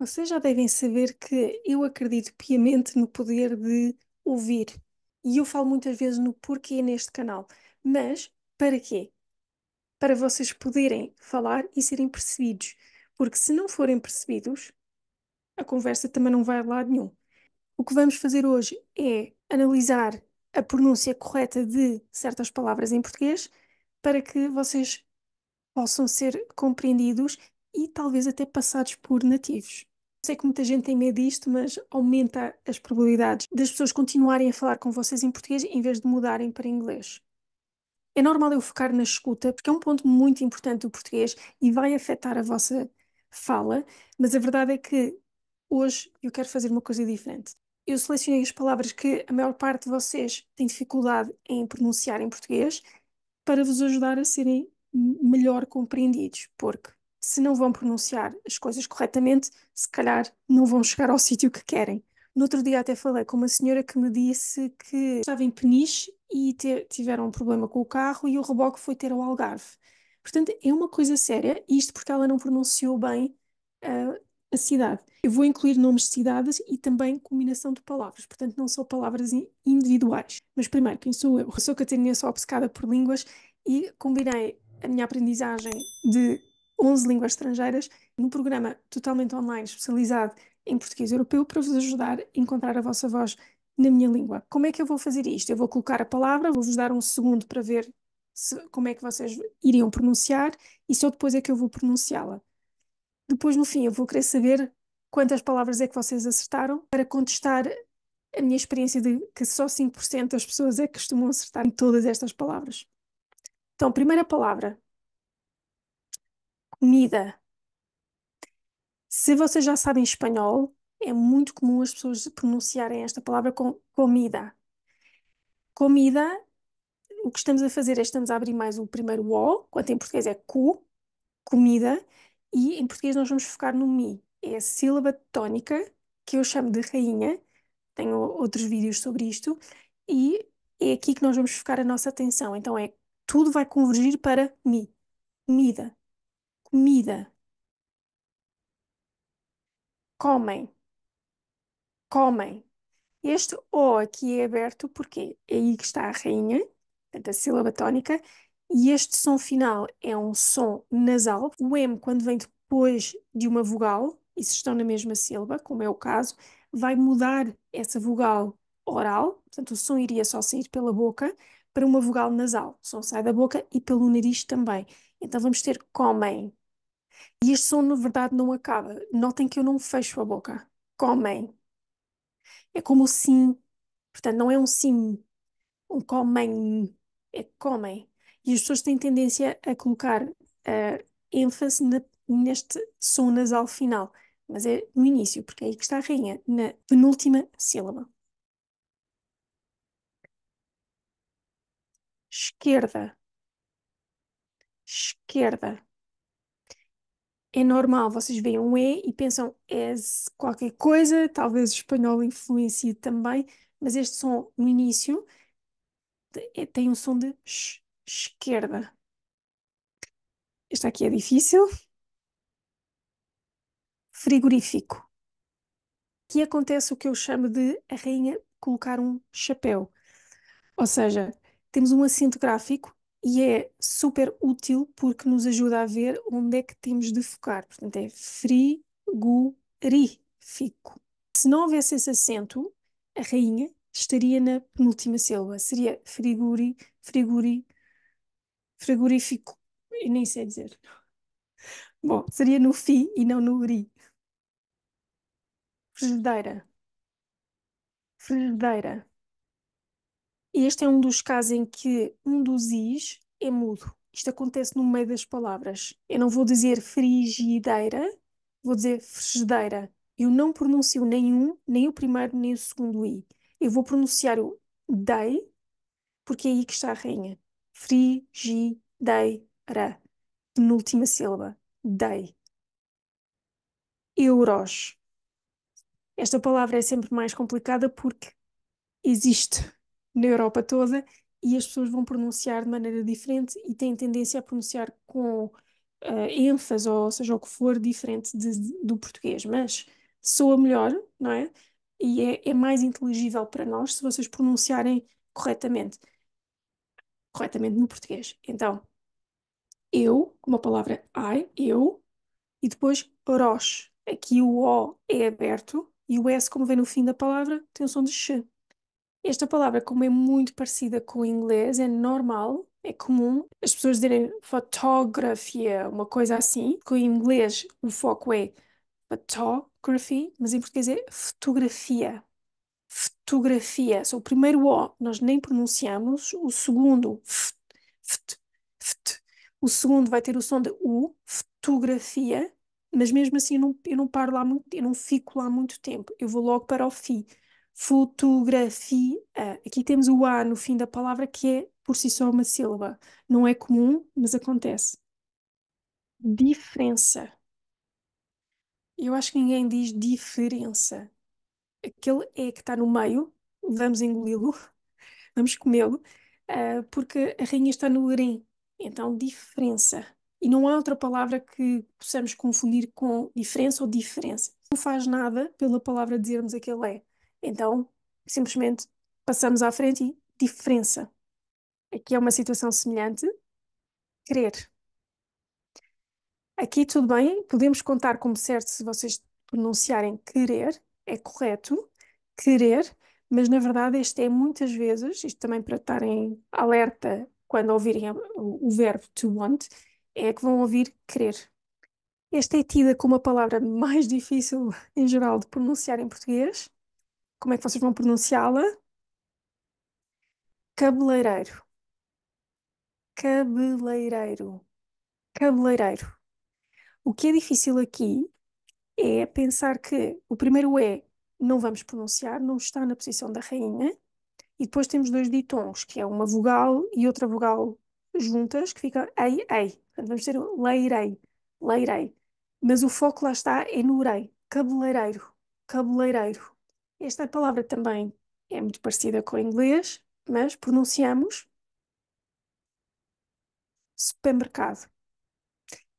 Vocês já devem saber que eu acredito piamente no poder de ouvir. E eu falo muitas vezes no porquê neste canal. Mas para quê? Para vocês poderem falar e serem percebidos. Porque se não forem percebidos, a conversa também não vai a lado nenhum. O que vamos fazer hoje é analisar a pronúncia correta de certas palavras em português para que vocês possam ser compreendidos e talvez até passados por nativos. Sei que muita gente tem medo disto, mas aumenta as probabilidades das pessoas continuarem a falar com vocês em português em vez de mudarem para inglês. É normal eu focar na escuta, porque é um ponto muito importante do português e vai afetar a vossa fala, mas a verdade é que hoje eu quero fazer uma coisa diferente. Eu selecionei as palavras que a maior parte de vocês tem dificuldade em pronunciar em português para vos ajudar a serem melhor compreendidos, porque se não vão pronunciar as coisas corretamente, se calhar não vão chegar ao sítio que querem. No outro dia até falei com uma senhora que me disse que estava em Peniche e tiveram um problema com o carro e o reboque foi ter ao Algarve. Portanto, é uma coisa séria, isto porque ela não pronunciou bem uh, a cidade. Eu vou incluir nomes de cidades e também combinação de palavras, portanto, não só palavras individuais. Mas primeiro, quem sou eu? Eu sou catarinense obcecada por línguas e combinei a minha aprendizagem de 11 línguas estrangeiras, num programa totalmente online, especializado em português europeu, para vos ajudar a encontrar a vossa voz na minha língua. Como é que eu vou fazer isto? Eu vou colocar a palavra, vou-vos dar um segundo para ver se, como é que vocês iriam pronunciar e só depois é que eu vou pronunciá-la. Depois, no fim, eu vou querer saber quantas palavras é que vocês acertaram para contestar a minha experiência de que só 5% das pessoas é que costumam acertar em todas estas palavras. Então, primeira palavra, Comida. Se vocês já sabem espanhol, é muito comum as pessoas pronunciarem esta palavra com comida. Comida, o que estamos a fazer é estamos a abrir mais o primeiro O, quanto em português é cu, comida, e em português nós vamos focar no mi. É a sílaba tónica, que eu chamo de rainha, tenho outros vídeos sobre isto, e é aqui que nós vamos focar a nossa atenção. Então é tudo vai convergir para mi, comida comida. Comem. Comem. Este O aqui é aberto porque é aí que está a rainha, da a sílaba tónica, e este som final é um som nasal. O M, quando vem depois de uma vogal, e se estão na mesma sílaba, como é o caso, vai mudar essa vogal oral, portanto o som iria só sair pela boca, para uma vogal nasal. O som sai da boca e pelo nariz também. Então vamos ter comem, e este som, na verdade, não acaba. Notem que eu não fecho a boca. Comem. É? é como o sim. Portanto, não é um sim. Um comem. É, é comem. É. E as pessoas têm tendência a colocar uh, ênfase na, neste som nasal final. Mas é no início, porque é aí que está a rainha, na penúltima sílaba. Esquerda. Esquerda é normal, vocês veem um E e pensam es é qualquer coisa, talvez o espanhol influencie também, mas este som no início é, tem um som de sh, esquerda. Este aqui é difícil. Frigorífico. Aqui acontece o que eu chamo de a rainha colocar um chapéu. Ou seja, temos um acento gráfico e é super útil porque nos ajuda a ver onde é que temos de focar. Portanto, é frigorífico. Se não houvesse esse acento, a rainha estaria na penúltima sílaba. Seria friguri, friguri, frigorífico. Eu nem sei dizer. Bom, seria no fi e não no ri. Frigideira. Frigideira. E este é um dos casos em que um dos is é mudo. Isto acontece no meio das palavras. Eu não vou dizer frigideira, vou dizer frigideira. Eu não pronuncio nenhum, nem o primeiro, nem o segundo i. Eu vou pronunciar o dei, porque é aí que está a rainha. Frigideira. Penúltima sílaba. Dei. Euros. Esta palavra é sempre mais complicada porque existe na Europa toda e as pessoas vão pronunciar de maneira diferente e têm tendência a pronunciar com uh, ênfase, ou seja, o que for diferente de, de, do português, mas soa melhor, não é? E é, é mais inteligível para nós se vocês pronunciarem corretamente. Corretamente no português. Então, eu, uma a palavra I, eu, e depois roche. Aqui o O é aberto e o S, como vem no fim da palavra, tem o som de X. Esta palavra, como é muito parecida com o inglês, é normal, é comum as pessoas dizerem fotografia, uma coisa assim, que em inglês o foco é photography, mas em português é fotografia. Fotografia. So, o primeiro O nós nem pronunciamos, o segundo, f, f, f, o segundo vai ter o som de U, fotografia, mas mesmo assim eu não, eu não paro lá muito, eu não fico lá muito tempo, eu vou logo para o FI fotografia. Aqui temos o A no fim da palavra, que é por si só uma sílaba. Não é comum, mas acontece. Diferença. Eu acho que ninguém diz diferença. Aquele é que está no meio, vamos engoli-lo, vamos comê-lo, eh, porque a rainha está no harém. Então, diferença. E não há outra palavra que possamos confundir com diferença ou diferença. Não faz nada pela palavra dizermos aquele é. Então, simplesmente passamos à frente e diferença. Aqui é uma situação semelhante. Querer. Aqui tudo bem, podemos contar como certo se vocês pronunciarem querer, é correto, querer, mas na verdade este é muitas vezes, isto também para estarem alerta quando ouvirem o verbo to want, é que vão ouvir querer. Esta é tida como a palavra mais difícil em geral de pronunciar em português, como é que vocês vão pronunciá-la? Cabeleireiro. Cabeleireiro. Cabeleireiro. O que é difícil aqui é pensar que o primeiro E não vamos pronunciar, não está na posição da rainha, e depois temos dois ditons, que é uma vogal e outra vogal juntas, que fica ei, ei. vamos ter leirei, leirei. Mas o foco lá está é no urei, cabeleireiro, cabeleireiro. Esta palavra também é muito parecida com o inglês, mas pronunciamos supermercado.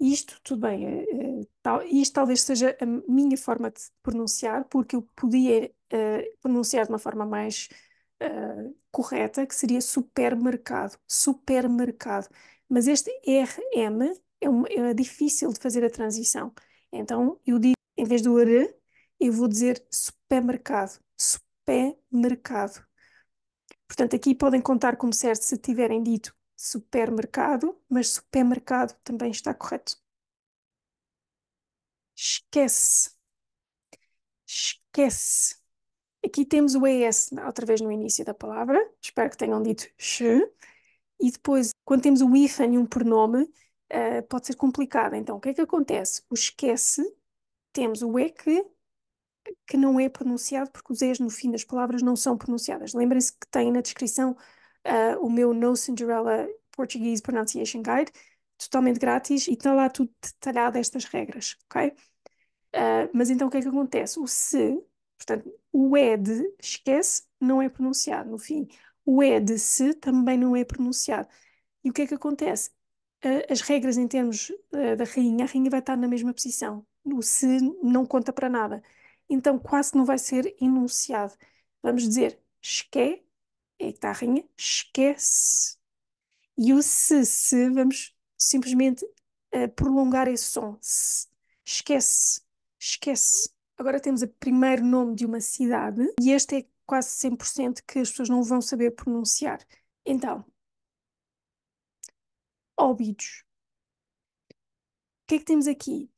Isto, tudo bem, eh, eh, tal, isto talvez seja a minha forma de pronunciar, porque eu podia uh, pronunciar de uma forma mais uh, correta, que seria supermercado, supermercado. Mas este RM é, é difícil de fazer a transição. Então, eu digo, em vez do R, eu vou dizer supermercado. Supermercado. Portanto, aqui podem contar como certo se tiverem dito supermercado, mas supermercado também está correto. Esquece. Esquece. Aqui temos o ES outra vez no início da palavra. Espero que tenham dito SH. E depois, quando temos o hífen e um pronome, uh, pode ser complicado. Então, o que é que acontece? O esquece, temos o EQ que não é pronunciado, porque os E's no fim das palavras não são pronunciadas. Lembrem-se que tem na descrição uh, o meu No Cinderella Portuguese Pronunciation Guide, totalmente grátis, e está lá tudo detalhado estas regras, ok? Uh, mas então o que é que acontece? O se, portanto, o E de esquece não é pronunciado no fim. O E de se também não é pronunciado. E o que é que acontece? Uh, as regras em termos da rainha, a rainha vai estar na mesma posição. O se não conta para nada então quase não vai ser enunciado. Vamos dizer esque, é que está esquece. E o se, se, vamos simplesmente uh, prolongar esse som. Se, esquece, esquece. Agora temos o primeiro nome de uma cidade e este é quase 100% que as pessoas não vão saber pronunciar. Então, Óbidos. O que é que temos aqui?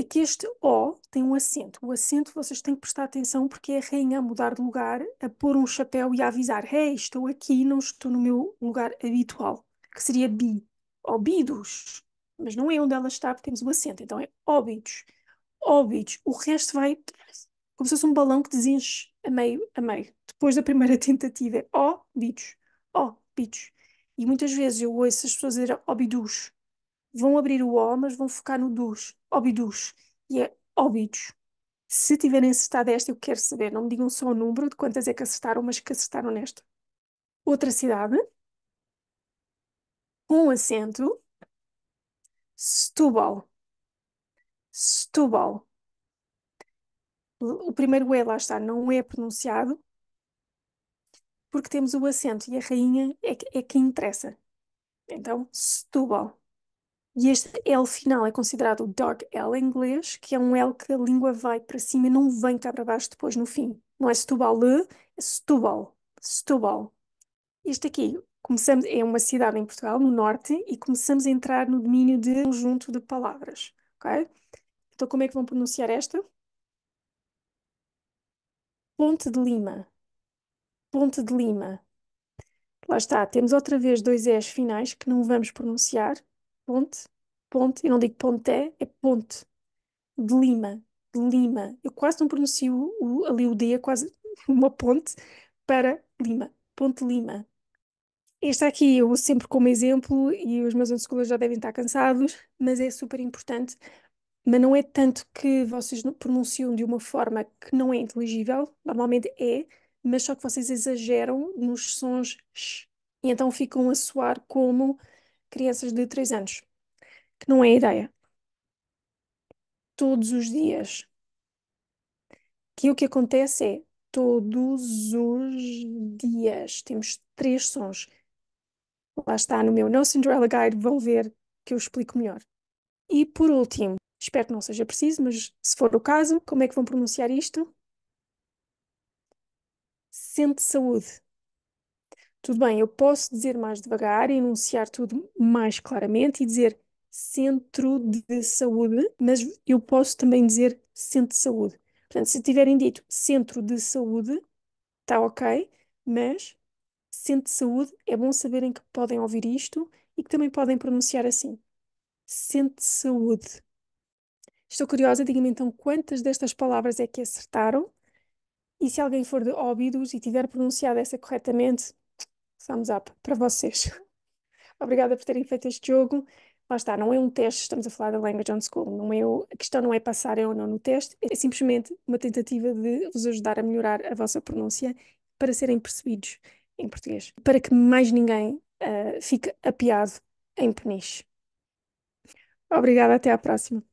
é que este O tem um acento. O acento vocês têm que prestar atenção porque é a rainha a mudar de lugar, a pôr um chapéu e a avisar: Hey, estou aqui, não estou no meu lugar habitual, que seria bi, obidos, Mas não é onde ela está porque temos o acento, então é óbidos. Óbidos. O resto vai como se fosse um balão que desenche a meio, a meio. Depois da primeira tentativa é óbidos, óbidos. E muitas vezes eu ouço as pessoas dizer óbidos vão abrir o O, mas vão focar no dos, obidus, e é óbidos. Se tiverem acertado esta, eu quero saber, não me digam só o número de quantas é que acertaram, mas que acertaram nesta. Outra cidade, com um acento, Setúbal. Setúbal. O primeiro E lá está, não é pronunciado, porque temos o acento e a rainha é que, é interessa. Então, Setúbal. E este L final é considerado o dark L em inglês, que é um L que a língua vai para cima e não vem cá para baixo depois no fim. Não é Setúbal, é Setúbal, Setúbal. Este aqui começamos, é uma cidade em Portugal, no norte, e começamos a entrar no domínio de um conjunto de palavras, ok? Então como é que vão pronunciar esta? Ponte de Lima. Ponte de Lima. Lá está, temos outra vez dois S finais que não vamos pronunciar, ponte, ponte, eu não digo ponté, é ponte, de Lima, de Lima. Eu quase não pronuncio o, ali o D, é quase uma ponte para Lima, ponte Lima. Este aqui eu uso sempre como exemplo e os meus anos já devem estar cansados, mas é super importante. Mas não é tanto que vocês pronunciam de uma forma que não é inteligível, normalmente é, mas só que vocês exageram nos sons sh, e então ficam a soar como crianças de 3 anos, que não é ideia. Todos os dias. Que o que acontece é todos os dias temos três sons. Lá está no meu No Cinderella Guide, vão ver que eu explico melhor. E por último, espero que não seja preciso, mas se for o caso, como é que vão pronunciar isto? Sente saúde. Tudo bem, eu posso dizer mais devagar, e enunciar tudo mais claramente e dizer centro de saúde, mas eu posso também dizer centro de saúde. Portanto, se tiverem dito centro de saúde, está ok, mas centro de saúde é bom saberem que podem ouvir isto e que também podem pronunciar assim. Centro de saúde. Estou curiosa, digam-me então quantas destas palavras é que acertaram. E se alguém for de óbidos e tiver pronunciado essa corretamente, thumbs up para vocês. Obrigada por terem feito este jogo. Lá está, não é um teste, estamos a falar da Language on School. Não é o, a questão não é passar é ou não no teste, é simplesmente uma tentativa de vos ajudar a melhorar a vossa pronúncia para serem percebidos em português, para que mais ninguém uh, fique apiado em peniche. Obrigada, até à próxima.